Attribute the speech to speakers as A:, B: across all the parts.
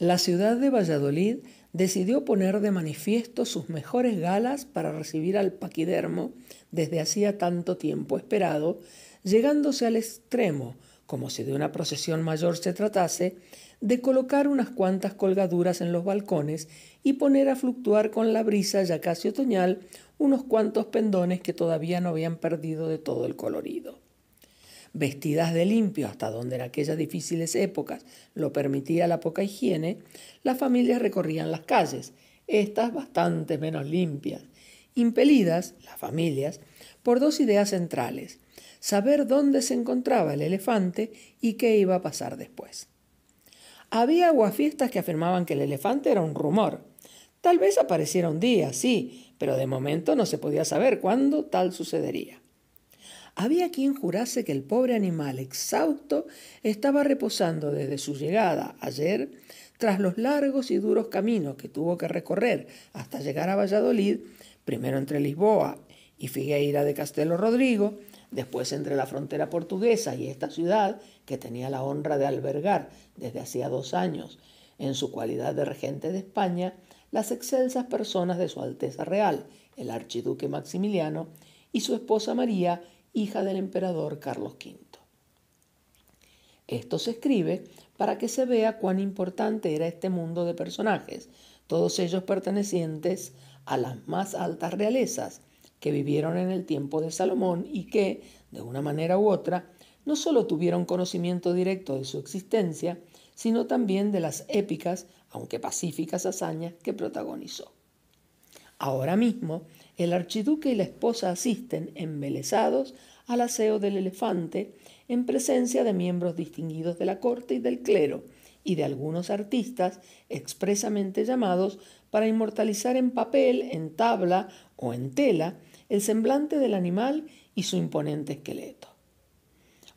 A: la ciudad de Valladolid decidió poner de manifiesto sus mejores galas para recibir al paquidermo desde hacía tanto tiempo esperado, llegándose al extremo, como si de una procesión mayor se tratase, de colocar unas cuantas colgaduras en los balcones y poner a fluctuar con la brisa ya casi otoñal unos cuantos pendones que todavía no habían perdido de todo el colorido vestidas de limpio hasta donde en aquellas difíciles épocas lo permitía la poca higiene, las familias recorrían las calles, estas bastante menos limpias, impelidas, las familias, por dos ideas centrales, saber dónde se encontraba el elefante y qué iba a pasar después. Había aguafiestas que afirmaban que el elefante era un rumor. Tal vez apareciera un día, sí, pero de momento no se podía saber cuándo tal sucedería. Había quien jurase que el pobre animal exhausto estaba reposando desde su llegada ayer tras los largos y duros caminos que tuvo que recorrer hasta llegar a Valladolid, primero entre Lisboa y Figueira de Castelo Rodrigo, después entre la frontera portuguesa y esta ciudad que tenía la honra de albergar desde hacía dos años, en su cualidad de regente de España, las excelsas personas de Su Alteza Real, el archiduque Maximiliano, y su esposa María, hija del emperador Carlos V. Esto se escribe para que se vea cuán importante era este mundo de personajes, todos ellos pertenecientes a las más altas realezas que vivieron en el tiempo de Salomón y que, de una manera u otra, no solo tuvieron conocimiento directo de su existencia, sino también de las épicas, aunque pacíficas hazañas que protagonizó. Ahora mismo el archiduque y la esposa asisten, embelesados, al aseo del elefante, en presencia de miembros distinguidos de la corte y del clero, y de algunos artistas expresamente llamados para inmortalizar en papel, en tabla o en tela el semblante del animal y su imponente esqueleto.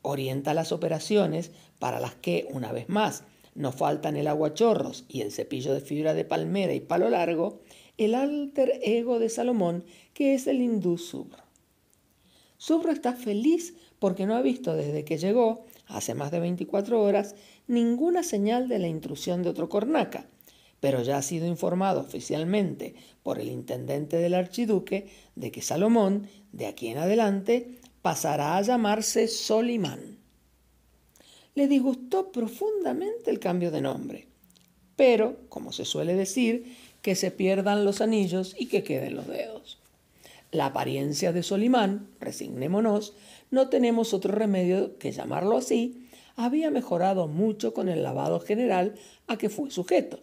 A: Orienta las operaciones para las que, una vez más, no faltan el aguachorros y el cepillo de fibra de palmera y palo largo, el alter ego de Salomón, que es el hindú Subro. Subro está feliz porque no ha visto desde que llegó, hace más de 24 horas, ninguna señal de la intrusión de otro cornaca, pero ya ha sido informado oficialmente por el intendente del archiduque de que Salomón, de aquí en adelante, pasará a llamarse Solimán. Le disgustó profundamente el cambio de nombre, pero, como se suele decir, que se pierdan los anillos y que queden los dedos. La apariencia de Solimán, resignémonos, no tenemos otro remedio que llamarlo así, había mejorado mucho con el lavado general a que fue sujeto,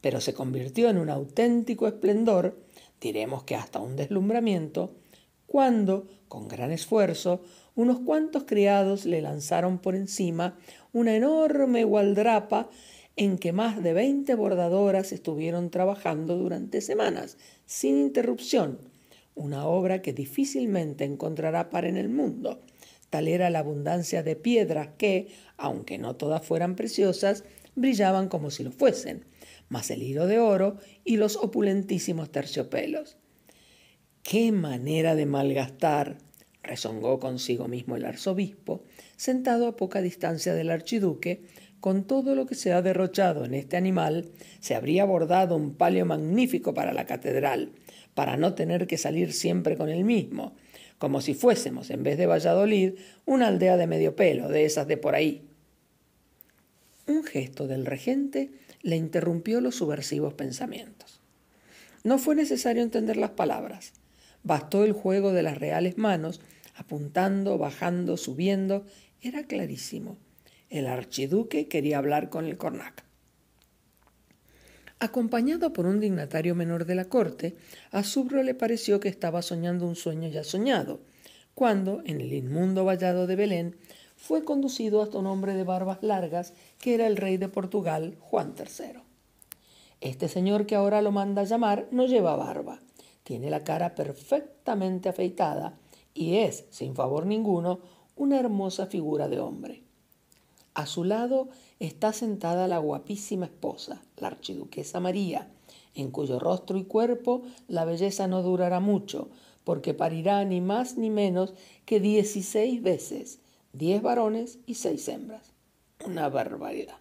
A: pero se convirtió en un auténtico esplendor, diremos que hasta un deslumbramiento, cuando, con gran esfuerzo, unos cuantos criados le lanzaron por encima una enorme gualdrapa en que más de 20 bordadoras estuvieron trabajando durante semanas, sin interrupción, una obra que difícilmente encontrará par en el mundo. Tal era la abundancia de piedras que, aunque no todas fueran preciosas, brillaban como si lo fuesen, más el hilo de oro y los opulentísimos terciopelos. ¡Qué manera de malgastar! rezongó consigo mismo el arzobispo, sentado a poca distancia del archiduque, con todo lo que se ha derrochado en este animal, se habría bordado un palio magnífico para la catedral, para no tener que salir siempre con el mismo, como si fuésemos, en vez de Valladolid, una aldea de medio pelo, de esas de por ahí. Un gesto del regente le interrumpió los subversivos pensamientos. No fue necesario entender las palabras. Bastó el juego de las reales manos, apuntando, bajando, subiendo, era clarísimo. El archiduque quería hablar con el cornac. Acompañado por un dignatario menor de la corte, a Subro le pareció que estaba soñando un sueño ya soñado, cuando, en el inmundo vallado de Belén, fue conducido hasta un hombre de barbas largas que era el rey de Portugal, Juan III. Este señor que ahora lo manda a llamar no lleva barba, tiene la cara perfectamente afeitada y es, sin favor ninguno, una hermosa figura de hombre. A su lado está sentada la guapísima esposa, la archiduquesa María, en cuyo rostro y cuerpo la belleza no durará mucho, porque parirá ni más ni menos que 16 veces, diez varones y seis hembras. Una barbaridad.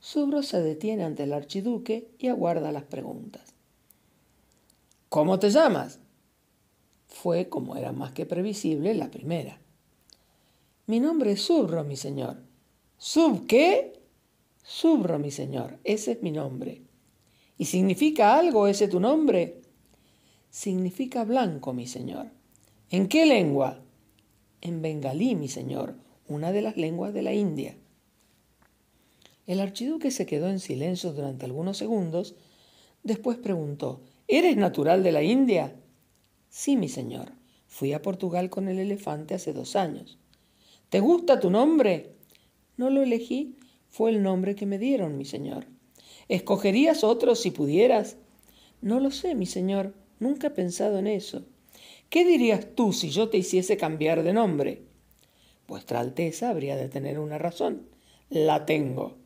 A: Subro se detiene ante el archiduque y aguarda las preguntas. ¿Cómo te llamas? Fue, como era más que previsible, la primera. Mi nombre es Subro, mi señor. ¿Sub qué? Subro, mi señor. Ese es mi nombre. ¿Y significa algo ese tu nombre? Significa blanco, mi señor. ¿En qué lengua? En bengalí, mi señor, una de las lenguas de la India. El archiduque se quedó en silencio durante algunos segundos, después preguntó, ¿Eres natural de la India? Sí, mi señor. Fui a Portugal con el elefante hace dos años. ¿Te gusta tu nombre? No lo elegí, fue el nombre que me dieron, mi señor. ¿Escogerías otro si pudieras? No lo sé, mi señor, nunca he pensado en eso. ¿Qué dirías tú si yo te hiciese cambiar de nombre? Vuestra Alteza habría de tener una razón. La tengo.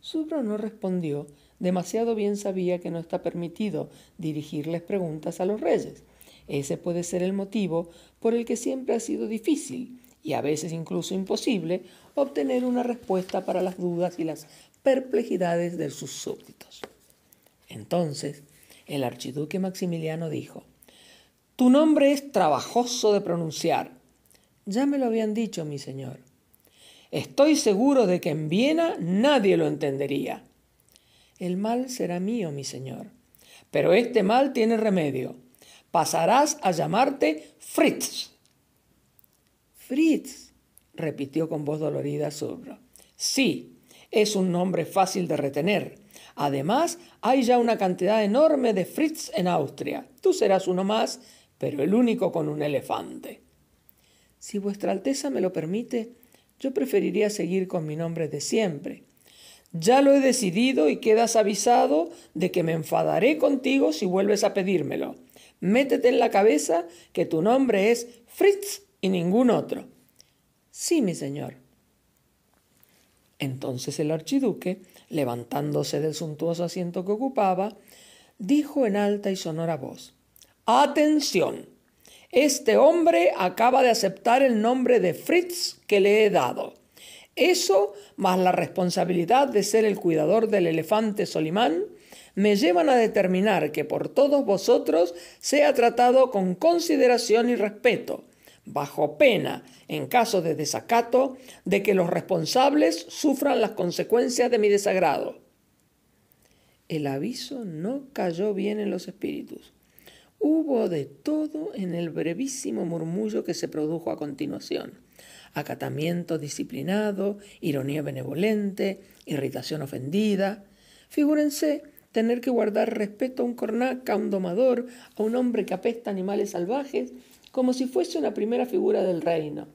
A: Subro no respondió. Demasiado bien sabía que no está permitido dirigirles preguntas a los reyes. Ese puede ser el motivo por el que siempre ha sido difícil y a veces incluso imposible obtener una respuesta para las dudas y las perplejidades de sus súbditos. Entonces, el archiduque Maximiliano dijo, Tu nombre es trabajoso de pronunciar. Ya me lo habían dicho, mi señor. Estoy seguro de que en Viena nadie lo entendería. El mal será mío, mi señor. Pero este mal tiene remedio. Pasarás a llamarte Fritz. Fritz, repitió con voz dolorida sobro. Sí, es un nombre fácil de retener. Además, hay ya una cantidad enorme de Fritz en Austria. Tú serás uno más, pero el único con un elefante. Si vuestra Alteza me lo permite, yo preferiría seguir con mi nombre de siempre. Ya lo he decidido y quedas avisado de que me enfadaré contigo si vuelves a pedírmelo. Métete en la cabeza que tu nombre es Fritz y ningún otro. Sí, mi señor. Entonces el archiduque, levantándose del suntuoso asiento que ocupaba, dijo en alta y sonora voz, Atención, este hombre acaba de aceptar el nombre de Fritz que le he dado. Eso, más la responsabilidad de ser el cuidador del elefante Solimán, me llevan a determinar que por todos vosotros sea tratado con consideración y respeto, bajo pena, en caso de desacato, de que los responsables sufran las consecuencias de mi desagrado. El aviso no cayó bien en los espíritus. Hubo de todo en el brevísimo murmullo que se produjo a continuación. Acatamiento disciplinado, ironía benevolente, irritación ofendida. Figúrense tener que guardar respeto a un cornaca, a un domador, a un hombre que apesta animales salvajes como si fuese una primera figura del reino.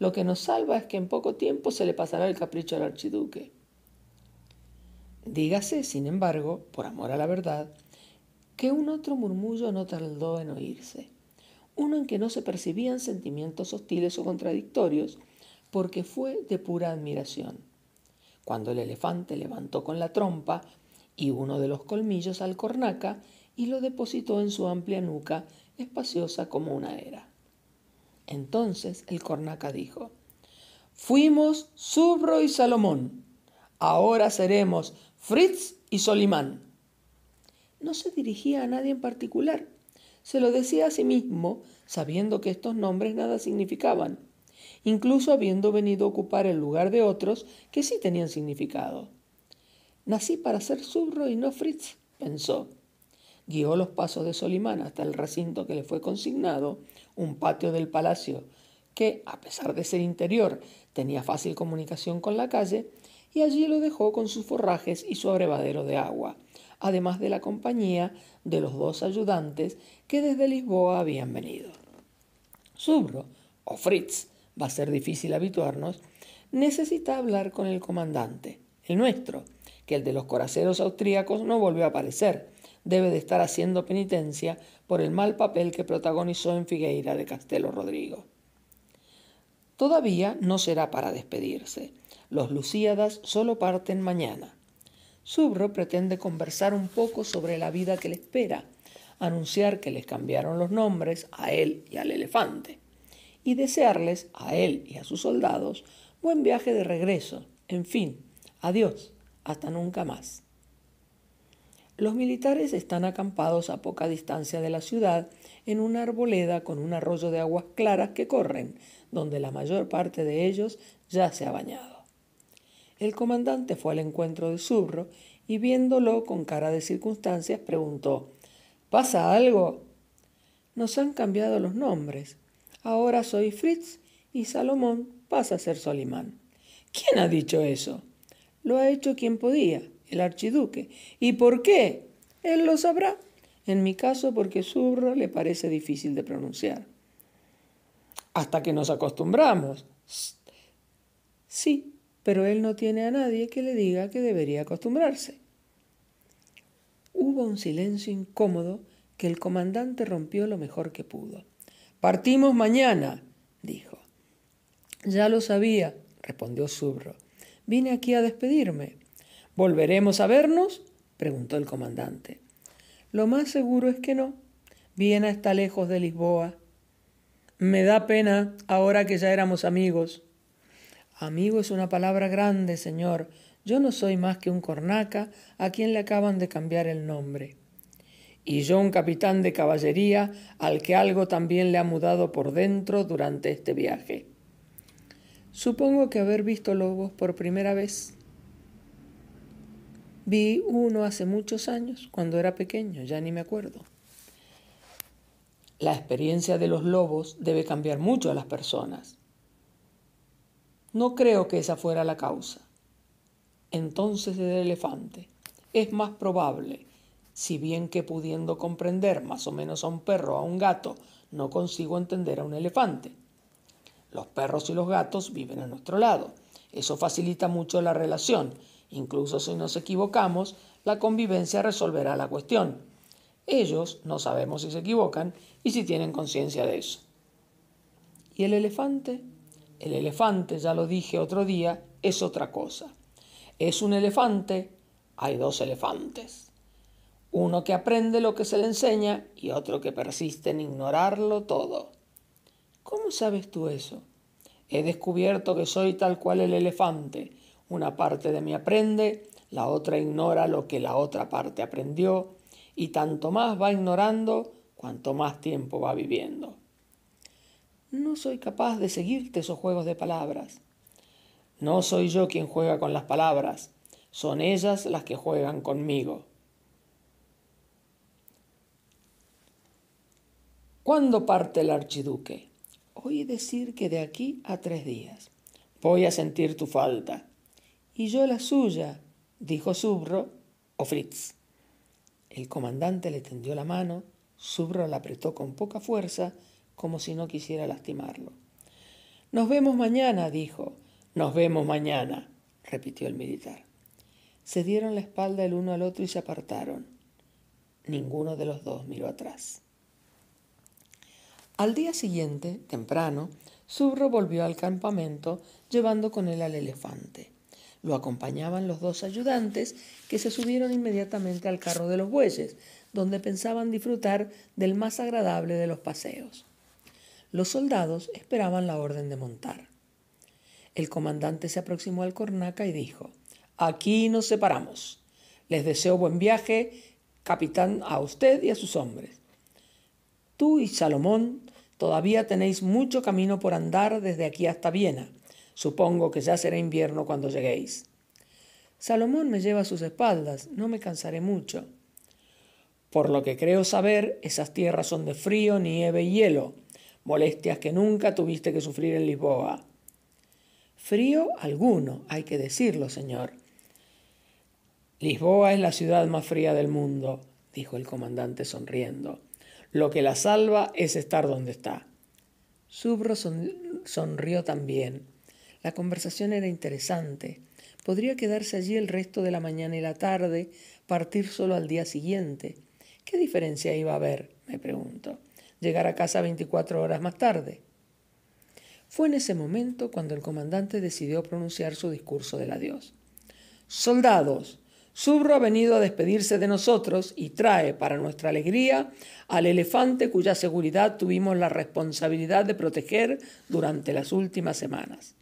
A: Lo que nos salva es que en poco tiempo se le pasará el capricho al archiduque. Dígase, sin embargo, por amor a la verdad, que un otro murmullo no tardó en oírse, uno en que no se percibían sentimientos hostiles o contradictorios, porque fue de pura admiración. Cuando el elefante levantó con la trompa y uno de los colmillos al cornaca y lo depositó en su amplia nuca, espaciosa como una era. Entonces el cornaca dijo, Fuimos Subro y Salomón, ahora seremos Fritz y Solimán. No se dirigía a nadie en particular, se lo decía a sí mismo, sabiendo que estos nombres nada significaban, incluso habiendo venido a ocupar el lugar de otros que sí tenían significado. Nací para ser Subro y no Fritz, pensó guió los pasos de Solimán hasta el recinto que le fue consignado, un patio del palacio que, a pesar de ser interior, tenía fácil comunicación con la calle, y allí lo dejó con sus forrajes y su abrevadero de agua, además de la compañía de los dos ayudantes que desde Lisboa habían venido. Subro, o Fritz, va a ser difícil habituarnos, necesita hablar con el comandante, el nuestro, que el de los coraceros austríacos no volvió a aparecer, debe de estar haciendo penitencia por el mal papel que protagonizó en Figueira de Castelo Rodrigo. Todavía no será para despedirse. Los Lucíadas solo parten mañana. Subro pretende conversar un poco sobre la vida que le espera, anunciar que les cambiaron los nombres a él y al elefante, y desearles a él y a sus soldados buen viaje de regreso. En fin, adiós, hasta nunca más. Los militares están acampados a poca distancia de la ciudad, en una arboleda con un arroyo de aguas claras que corren, donde la mayor parte de ellos ya se ha bañado. El comandante fue al encuentro de Zurro y viéndolo con cara de circunstancias preguntó ¿Pasa algo? Nos han cambiado los nombres. Ahora soy Fritz y Salomón pasa a ser Solimán. ¿Quién ha dicho eso? Lo ha hecho quien podía el archiduque. ¿Y por qué? Él lo sabrá. En mi caso, porque Subro le parece difícil de pronunciar. Hasta que nos acostumbramos. Sí, pero él no tiene a nadie que le diga que debería acostumbrarse. Hubo un silencio incómodo que el comandante rompió lo mejor que pudo. Partimos mañana, dijo. Ya lo sabía, respondió Subro. Vine aquí a despedirme. ¿Volveremos a vernos? preguntó el comandante. Lo más seguro es que no. Viena está lejos de Lisboa. Me da pena ahora que ya éramos amigos. Amigo es una palabra grande, señor. Yo no soy más que un cornaca a quien le acaban de cambiar el nombre. Y yo un capitán de caballería al que algo también le ha mudado por dentro durante este viaje. Supongo que haber visto lobos por primera vez Vi uno hace muchos años, cuando era pequeño, ya ni me acuerdo. La experiencia de los lobos debe cambiar mucho a las personas. No creo que esa fuera la causa. Entonces el elefante es más probable, si bien que pudiendo comprender más o menos a un perro o a un gato, no consigo entender a un elefante. Los perros y los gatos viven a nuestro lado. Eso facilita mucho la relación Incluso si nos equivocamos, la convivencia resolverá la cuestión. Ellos no sabemos si se equivocan y si tienen conciencia de eso. ¿Y el elefante? El elefante, ya lo dije otro día, es otra cosa. Es un elefante, hay dos elefantes. Uno que aprende lo que se le enseña y otro que persiste en ignorarlo todo. ¿Cómo sabes tú eso? He descubierto que soy tal cual el elefante una parte de mí aprende, la otra ignora lo que la otra parte aprendió, y tanto más va ignorando, cuanto más tiempo va viviendo. No soy capaz de seguirte esos juegos de palabras. No soy yo quien juega con las palabras, son ellas las que juegan conmigo. ¿Cuándo parte el archiduque? Oí decir que de aquí a tres días. Voy a sentir tu falta y yo la suya, dijo Subro o Fritz. El comandante le tendió la mano, Subro la apretó con poca fuerza, como si no quisiera lastimarlo. Nos vemos mañana, dijo. Nos vemos mañana, repitió el militar. Se dieron la espalda el uno al otro y se apartaron. Ninguno de los dos miró atrás. Al día siguiente, temprano, Subro volvió al campamento llevando con él al elefante. Lo acompañaban los dos ayudantes, que se subieron inmediatamente al carro de los bueyes, donde pensaban disfrutar del más agradable de los paseos. Los soldados esperaban la orden de montar. El comandante se aproximó al cornaca y dijo, Aquí nos separamos. Les deseo buen viaje, capitán, a usted y a sus hombres. Tú y Salomón todavía tenéis mucho camino por andar desde aquí hasta Viena Supongo que ya será invierno cuando lleguéis. Salomón me lleva a sus espaldas, no me cansaré mucho. Por lo que creo saber, esas tierras son de frío, nieve y hielo, molestias que nunca tuviste que sufrir en Lisboa. Frío alguno, hay que decirlo, señor. Lisboa es la ciudad más fría del mundo, dijo el comandante sonriendo. Lo que la salva es estar donde está. Subro sonrió también. La conversación era interesante. Podría quedarse allí el resto de la mañana y la tarde, partir solo al día siguiente. ¿Qué diferencia iba a haber? me pregunto. Llegar a casa 24 horas más tarde. Fue en ese momento cuando el comandante decidió pronunciar su discurso del adiós. Soldados, Subro ha venido a despedirse de nosotros y trae, para nuestra alegría, al elefante cuya seguridad tuvimos la responsabilidad de proteger durante las últimas semanas.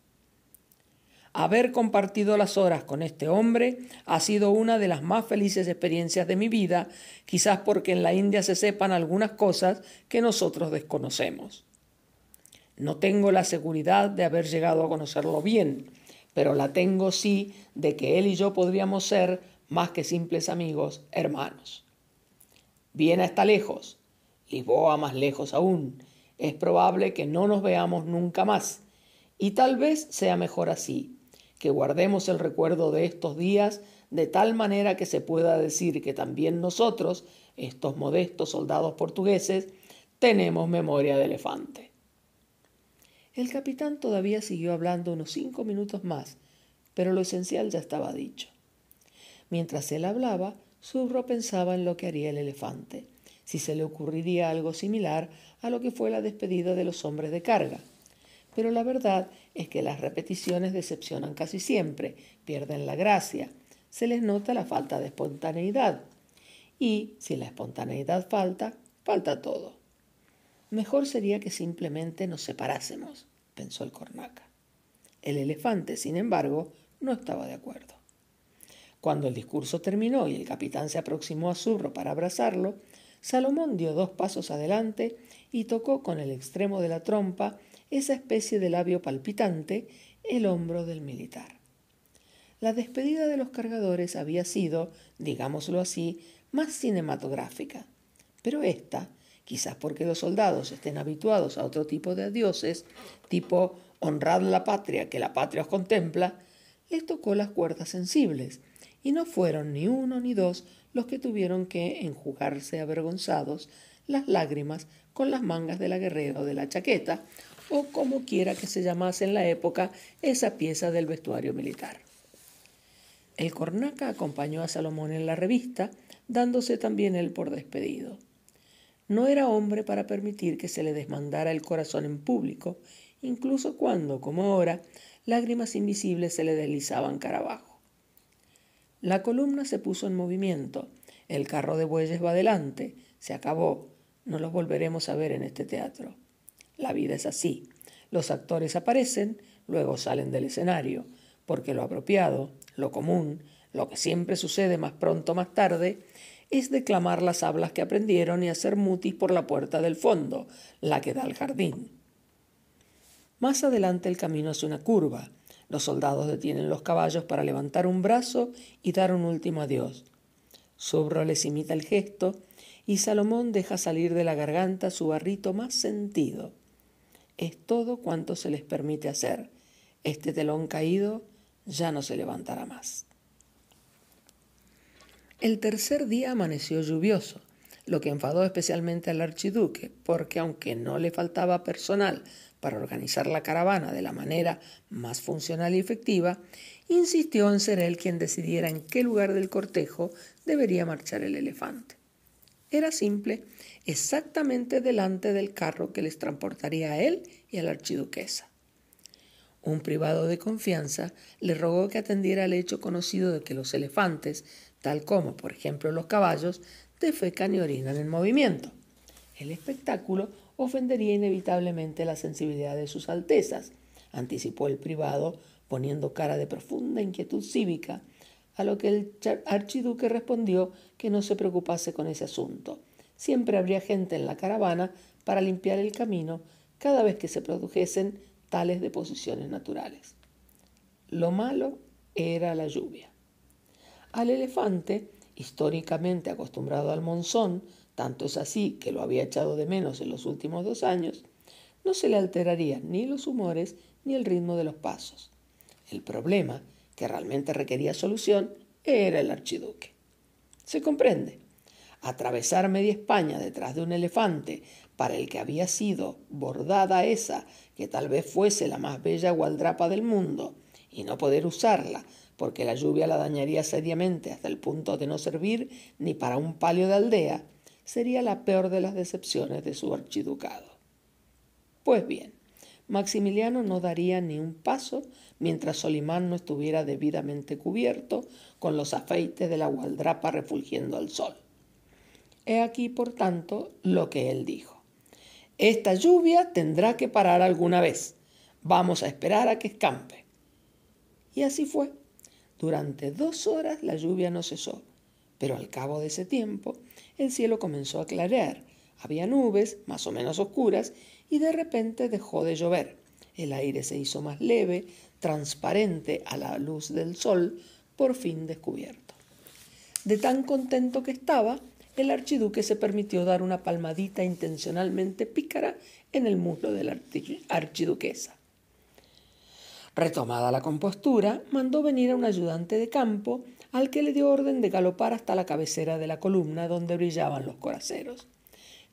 A: Haber compartido las horas con este hombre ha sido una de las más felices experiencias de mi vida, quizás porque en la India se sepan algunas cosas que nosotros desconocemos. No tengo la seguridad de haber llegado a conocerlo bien, pero la tengo sí de que él y yo podríamos ser, más que simples amigos, hermanos. Viena está lejos, Lisboa más lejos aún. Es probable que no nos veamos nunca más, y tal vez sea mejor así que guardemos el recuerdo de estos días de tal manera que se pueda decir que también nosotros, estos modestos soldados portugueses, tenemos memoria de elefante. El capitán todavía siguió hablando unos cinco minutos más, pero lo esencial ya estaba dicho. Mientras él hablaba, Subro pensaba en lo que haría el elefante, si se le ocurriría algo similar a lo que fue la despedida de los hombres de carga pero la verdad es que las repeticiones decepcionan casi siempre, pierden la gracia, se les nota la falta de espontaneidad. Y si la espontaneidad falta, falta todo. Mejor sería que simplemente nos separásemos, pensó el cornaca. El elefante, sin embargo, no estaba de acuerdo. Cuando el discurso terminó y el capitán se aproximó a Zurro para abrazarlo, Salomón dio dos pasos adelante y tocó con el extremo de la trompa esa especie de labio palpitante, el hombro del militar. La despedida de los cargadores había sido, digámoslo así, más cinematográfica, pero esta, quizás porque los soldados estén habituados a otro tipo de adioses, tipo honrad la patria que la patria os contempla, les tocó las cuerdas sensibles, y no fueron ni uno ni dos los que tuvieron que enjugarse avergonzados las lágrimas con las mangas de la guerrera o de la chaqueta, o como quiera que se llamase en la época esa pieza del vestuario militar. El cornaca acompañó a Salomón en la revista, dándose también él por despedido. No era hombre para permitir que se le desmandara el corazón en público, incluso cuando, como ahora, lágrimas invisibles se le deslizaban cara abajo. La columna se puso en movimiento, el carro de bueyes va adelante, se acabó, no los volveremos a ver en este teatro. La vida es así. Los actores aparecen, luego salen del escenario, porque lo apropiado, lo común, lo que siempre sucede más pronto o más tarde, es declamar las hablas que aprendieron y hacer mutis por la puerta del fondo, la que da al jardín. Más adelante el camino hace una curva. Los soldados detienen los caballos para levantar un brazo y dar un último adiós. Subro les imita el gesto y Salomón deja salir de la garganta su barrito más sentido. Es todo cuanto se les permite hacer. Este telón caído ya no se levantará más. El tercer día amaneció lluvioso, lo que enfadó especialmente al archiduque, porque aunque no le faltaba personal para organizar la caravana de la manera más funcional y efectiva, insistió en ser él quien decidiera en qué lugar del cortejo debería marchar el elefante. Era simple, exactamente delante del carro que les transportaría a él y a la archiduquesa. Un privado de confianza le rogó que atendiera al hecho conocido de que los elefantes, tal como por ejemplo los caballos, defecan y orinan en movimiento. El espectáculo ofendería inevitablemente la sensibilidad de sus altezas, anticipó el privado, poniendo cara de profunda inquietud cívica a lo que el archiduque respondió que no se preocupase con ese asunto. Siempre habría gente en la caravana para limpiar el camino cada vez que se produjesen tales deposiciones naturales. Lo malo era la lluvia. Al elefante, históricamente acostumbrado al monzón, tanto es así que lo había echado de menos en los últimos dos años, no se le alterarían ni los humores ni el ritmo de los pasos. El problema que realmente requería solución era el archiduque. Se comprende. Atravesar media España detrás de un elefante para el que había sido bordada esa, que tal vez fuese la más bella gualdrapa del mundo, y no poder usarla, porque la lluvia la dañaría seriamente hasta el punto de no servir ni para un palio de aldea, sería la peor de las decepciones de su archiducado. Pues bien, Maximiliano no daría ni un paso mientras Solimán no estuviera debidamente cubierto con los afeites de la gualdrapa refulgiendo al sol. He aquí, por tanto, lo que él dijo. Esta lluvia tendrá que parar alguna vez. Vamos a esperar a que escampe. Y así fue. Durante dos horas la lluvia no cesó, pero al cabo de ese tiempo el cielo comenzó a clarear. Había nubes, más o menos oscuras, y de repente dejó de llover. El aire se hizo más leve, transparente a la luz del sol, por fin descubierto. De tan contento que estaba, el archiduque se permitió dar una palmadita intencionalmente pícara en el muslo de la archiduquesa. Retomada la compostura, mandó venir a un ayudante de campo al que le dio orden de galopar hasta la cabecera de la columna donde brillaban los coraceros.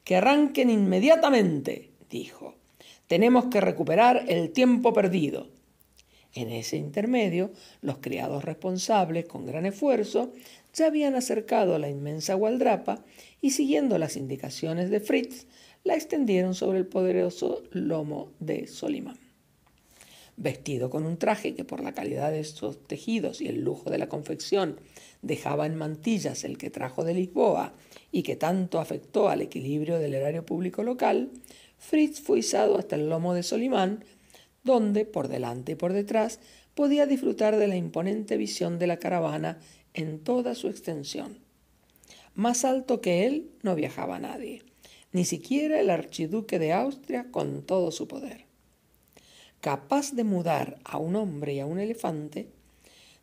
A: ¡Que arranquen inmediatamente! dijo. Tenemos que recuperar el tiempo perdido. En ese intermedio, los criados responsables, con gran esfuerzo, se habían acercado a la inmensa gualdrapa y, siguiendo las indicaciones de Fritz, la extendieron sobre el poderoso lomo de Solimán. Vestido con un traje que por la calidad de sus tejidos y el lujo de la confección dejaba en mantillas el que trajo de Lisboa y que tanto afectó al equilibrio del erario público local, Fritz fue izado hasta el lomo de Solimán, donde, por delante y por detrás, podía disfrutar de la imponente visión de la caravana en toda su extensión. Más alto que él no viajaba nadie, ni siquiera el archiduque de Austria con todo su poder. Capaz de mudar a un hombre y a un elefante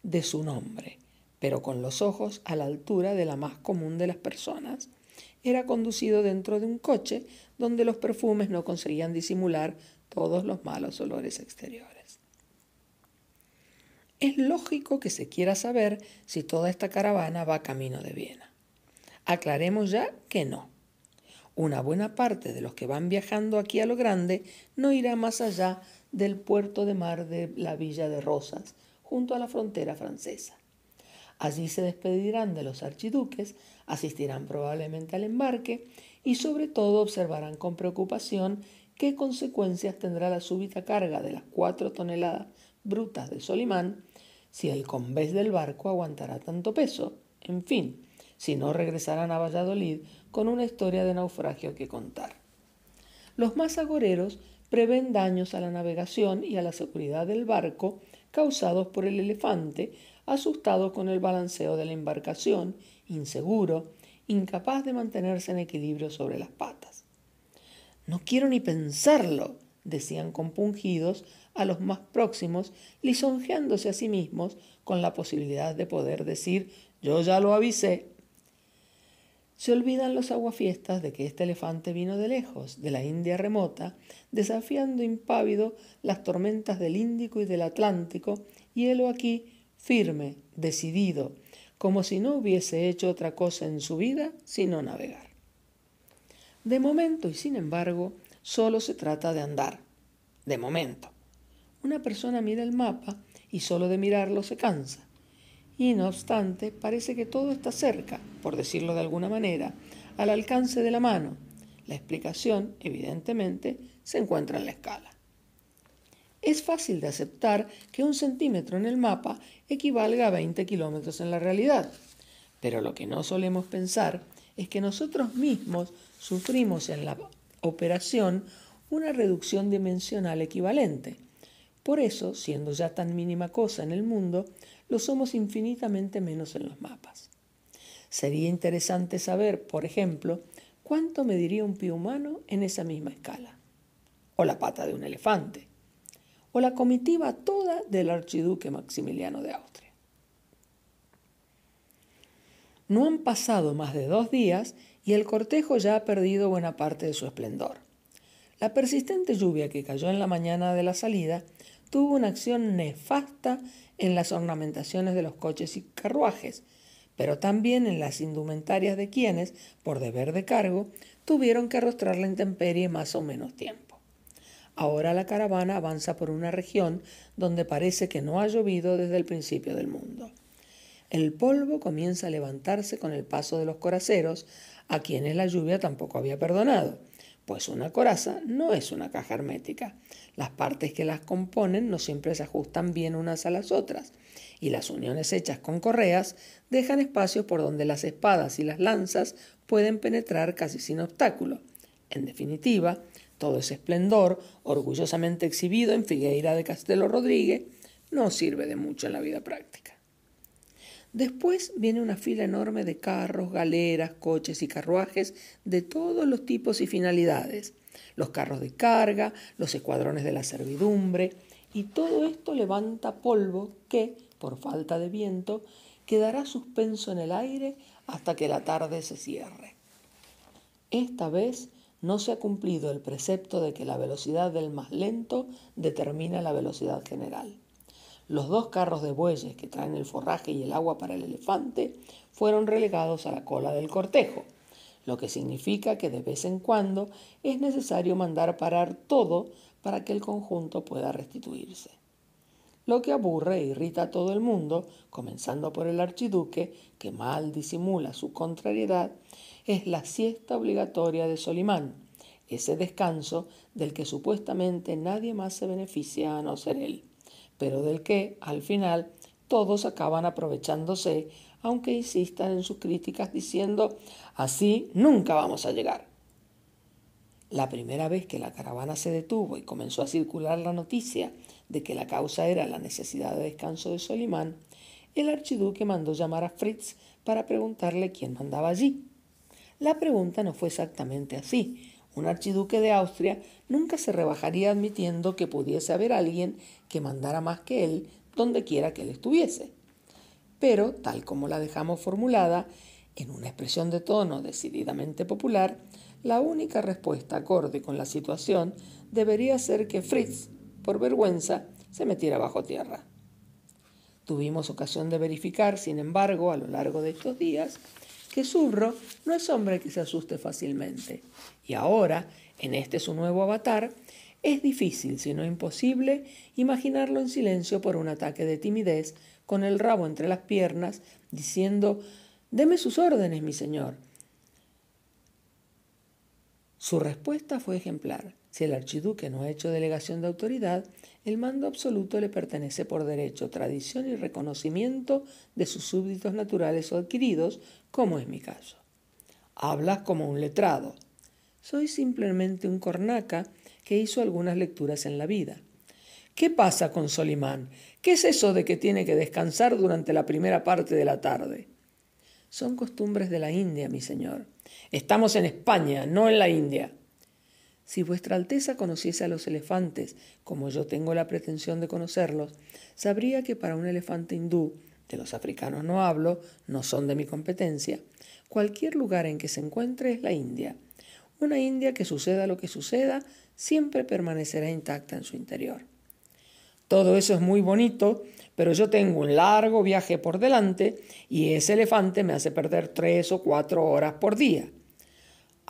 A: de su nombre, pero con los ojos a la altura de la más común de las personas, era conducido dentro de un coche donde los perfumes no conseguían disimular todos los malos olores exteriores. Es lógico que se quiera saber si toda esta caravana va camino de Viena. Aclaremos ya que no. Una buena parte de los que van viajando aquí a lo grande no irá más allá del puerto de mar de la Villa de Rosas, junto a la frontera francesa. Allí se despedirán de los archiduques, asistirán probablemente al embarque y sobre todo observarán con preocupación qué consecuencias tendrá la súbita carga de las cuatro toneladas brutas de Solimán, si el convés del barco aguantará tanto peso, en fin, si no regresarán a Valladolid con una historia de naufragio que contar. Los más agoreros prevén daños a la navegación y a la seguridad del barco causados por el elefante asustado con el balanceo de la embarcación, inseguro, incapaz de mantenerse en equilibrio sobre las patas. No quiero ni pensarlo, decían compungidos a los más próximos, lisonjeándose a sí mismos con la posibilidad de poder decir yo ya lo avisé. Se olvidan los aguafiestas de que este elefante vino de lejos, de la India remota, desafiando impávido las tormentas del Índico y del Atlántico, y helo aquí firme, decidido, como si no hubiese hecho otra cosa en su vida sino navegar. De momento y sin embargo, solo se trata de andar. De momento. Una persona mira el mapa y solo de mirarlo se cansa. Y no obstante, parece que todo está cerca, por decirlo de alguna manera, al alcance de la mano. La explicación, evidentemente, se encuentra en la escala es fácil de aceptar que un centímetro en el mapa equivalga a 20 kilómetros en la realidad. Pero lo que no solemos pensar es que nosotros mismos sufrimos en la operación una reducción dimensional equivalente. Por eso, siendo ya tan mínima cosa en el mundo, lo somos infinitamente menos en los mapas. Sería interesante saber, por ejemplo, cuánto mediría un pie humano en esa misma escala, o la pata de un elefante, o la comitiva toda del archiduque Maximiliano de Austria. No han pasado más de dos días y el cortejo ya ha perdido buena parte de su esplendor. La persistente lluvia que cayó en la mañana de la salida tuvo una acción nefasta en las ornamentaciones de los coches y carruajes, pero también en las indumentarias de quienes, por deber de cargo, tuvieron que arrostrar la intemperie más o menos tiempo. Ahora la caravana avanza por una región donde parece que no ha llovido desde el principio del mundo. El polvo comienza a levantarse con el paso de los coraceros, a quienes la lluvia tampoco había perdonado, pues una coraza no es una caja hermética. Las partes que las componen no siempre se ajustan bien unas a las otras, y las uniones hechas con correas dejan espacios por donde las espadas y las lanzas pueden penetrar casi sin obstáculo. En definitiva, todo ese esplendor, orgullosamente exhibido en Figueira de Castelo Rodríguez, no sirve de mucho en la vida práctica. Después viene una fila enorme de carros, galeras, coches y carruajes de todos los tipos y finalidades. Los carros de carga, los escuadrones de la servidumbre, y todo esto levanta polvo que, por falta de viento, quedará suspenso en el aire hasta que la tarde se cierre. Esta vez no se ha cumplido el precepto de que la velocidad del más lento determina la velocidad general. Los dos carros de bueyes que traen el forraje y el agua para el elefante fueron relegados a la cola del cortejo, lo que significa que de vez en cuando es necesario mandar parar todo para que el conjunto pueda restituirse lo que aburre e irrita a todo el mundo, comenzando por el archiduque, que mal disimula su contrariedad, es la siesta obligatoria de Solimán, ese descanso del que supuestamente nadie más se beneficia a no ser él, pero del que, al final, todos acaban aprovechándose, aunque insistan en sus críticas diciendo, así nunca vamos a llegar. La primera vez que la caravana se detuvo y comenzó a circular la noticia de que la causa era la necesidad de descanso de Solimán, el archiduque mandó llamar a Fritz para preguntarle quién mandaba allí. La pregunta no fue exactamente así. Un archiduque de Austria nunca se rebajaría admitiendo que pudiese haber alguien que mandara más que él donde quiera que él estuviese. Pero, tal como la dejamos formulada, en una expresión de tono decididamente popular, la única respuesta acorde con la situación debería ser que Fritz por vergüenza, se metiera bajo tierra. Tuvimos ocasión de verificar, sin embargo, a lo largo de estos días, que Zurro no es hombre que se asuste fácilmente. Y ahora, en este su nuevo avatar, es difícil, si no imposible, imaginarlo en silencio por un ataque de timidez, con el rabo entre las piernas, diciendo, Deme sus órdenes, mi señor. Su respuesta fue ejemplar. Si el archiduque no ha hecho delegación de autoridad, el mando absoluto le pertenece por derecho, tradición y reconocimiento de sus súbditos naturales o adquiridos, como es mi caso. Hablas como un letrado. Soy simplemente un cornaca que hizo algunas lecturas en la vida. ¿Qué pasa con Solimán? ¿Qué es eso de que tiene que descansar durante la primera parte de la tarde? Son costumbres de la India, mi señor. Estamos en España, no en la India. Si vuestra Alteza conociese a los elefantes, como yo tengo la pretensión de conocerlos, sabría que para un elefante hindú, de los africanos no hablo, no son de mi competencia, cualquier lugar en que se encuentre es la India. Una India que suceda lo que suceda, siempre permanecerá intacta en su interior. Todo eso es muy bonito, pero yo tengo un largo viaje por delante y ese elefante me hace perder tres o cuatro horas por día.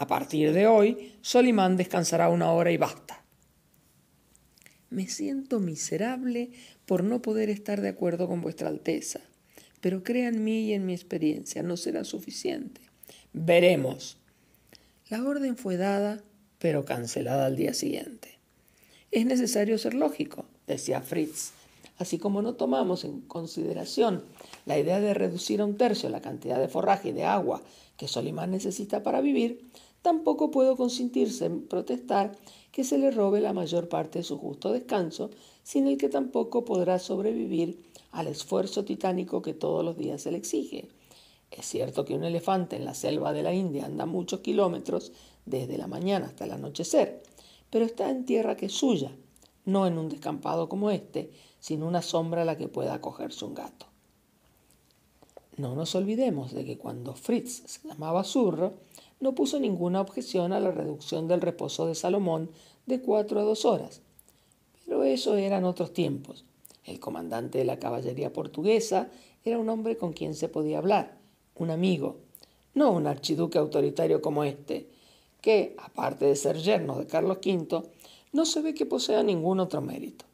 A: A partir de hoy, Solimán descansará una hora y basta. Me siento miserable por no poder estar de acuerdo con vuestra Alteza, pero crea en mí y en mi experiencia, no será suficiente. Veremos. La orden fue dada, pero cancelada al día siguiente. Es necesario ser lógico, decía Fritz. Así como no tomamos en consideración la idea de reducir a un tercio la cantidad de forraje y de agua que Solimán necesita para vivir, Tampoco puedo consentirse en protestar que se le robe la mayor parte de su justo descanso, sin el que tampoco podrá sobrevivir al esfuerzo titánico que todos los días se le exige. Es cierto que un elefante en la selva de la India anda muchos kilómetros desde la mañana hasta el anochecer, pero está en tierra que es suya, no en un descampado como este, sin una sombra a la que pueda acogerse un gato. No nos olvidemos de que cuando Fritz se llamaba Zurro, no puso ninguna objeción a la reducción del reposo de Salomón de cuatro a dos horas. Pero eso eran otros tiempos. El comandante de la caballería portuguesa era un hombre con quien se podía hablar, un amigo, no un archiduque autoritario como este, que, aparte de ser yerno de Carlos V, no se ve que posea ningún otro mérito.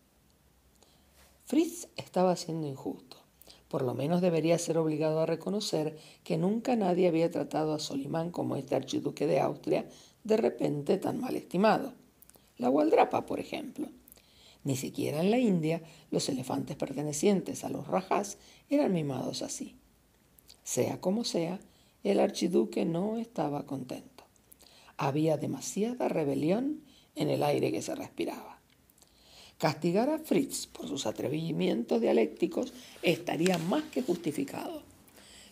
A: Fritz estaba siendo injusto por lo menos debería ser obligado a reconocer que nunca nadie había tratado a Solimán como este archiduque de Austria, de repente tan mal estimado. La gualdrapa, por ejemplo. Ni siquiera en la India los elefantes pertenecientes a los rajás eran mimados así. Sea como sea, el archiduque no estaba contento. Había demasiada rebelión en el aire que se respiraba. Castigar a Fritz por sus atrevimientos dialécticos estaría más que justificado.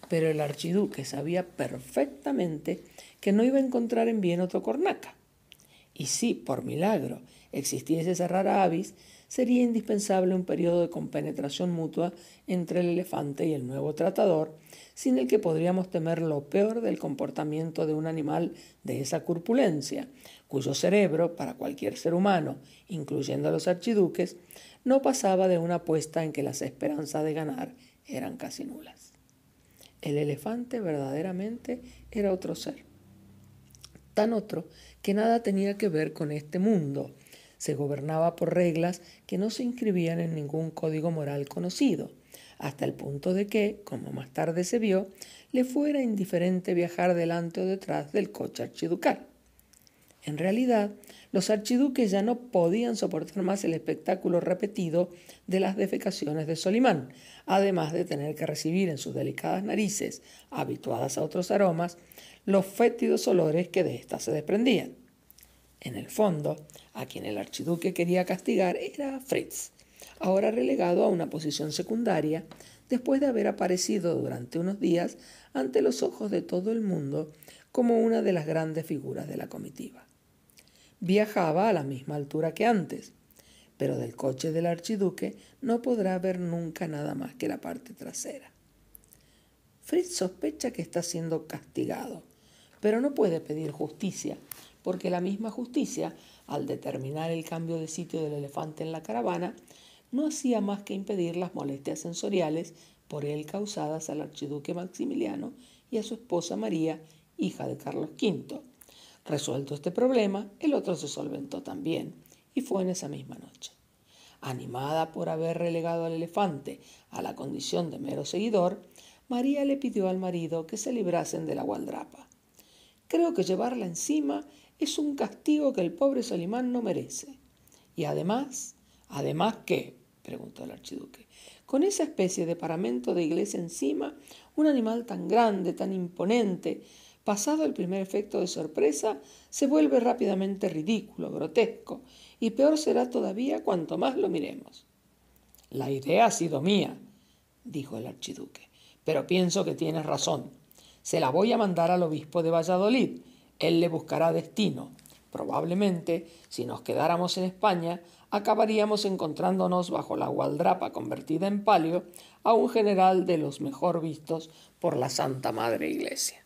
A: Pero el archiduque sabía perfectamente que no iba a encontrar en bien otro cornaca. Y si, por milagro, existiese esa rara avis, sería indispensable un periodo de compenetración mutua entre el elefante y el nuevo tratador, sin el que podríamos temer lo peor del comportamiento de un animal de esa corpulencia, cuyo cerebro, para cualquier ser humano, incluyendo a los archiduques, no pasaba de una apuesta en que las esperanzas de ganar eran casi nulas. El elefante verdaderamente era otro ser, tan otro que nada tenía que ver con este mundo, se gobernaba por reglas que no se inscribían en ningún código moral conocido, hasta el punto de que, como más tarde se vio, le fuera indiferente viajar delante o detrás del coche archiducal. En realidad, los archiduques ya no podían soportar más el espectáculo repetido de las defecaciones de Solimán, además de tener que recibir en sus delicadas narices, habituadas a otros aromas, los fétidos olores que de éstas se desprendían. En el fondo, a quien el archiduque quería castigar era Fritz, ahora relegado a una posición secundaria después de haber aparecido durante unos días ante los ojos de todo el mundo como una de las grandes figuras de la comitiva. Viajaba a la misma altura que antes, pero del coche del archiduque no podrá ver nunca nada más que la parte trasera. Fritz sospecha que está siendo castigado, pero no puede pedir justicia porque la misma justicia, al determinar el cambio de sitio del elefante en la caravana, no hacía más que impedir las molestias sensoriales por él causadas al archiduque Maximiliano y a su esposa María, hija de Carlos V. Resuelto este problema, el otro se solventó también, y fue en esa misma noche. Animada por haber relegado al elefante a la condición de mero seguidor, María le pidió al marido que se librasen de la gualdrapa. Creo que llevarla encima es un castigo que el pobre Solimán no merece. Y además, además qué, preguntó el archiduque, con esa especie de paramento de iglesia encima, un animal tan grande, tan imponente, pasado el primer efecto de sorpresa, se vuelve rápidamente ridículo, grotesco, y peor será todavía cuanto más lo miremos. La idea ha sido mía, dijo el archiduque, pero pienso que tienes razón. Se la voy a mandar al obispo de Valladolid, él le buscará destino. Probablemente, si nos quedáramos en España, acabaríamos encontrándonos bajo la gualdrapa convertida en palio a un general de los mejor vistos por la Santa Madre Iglesia.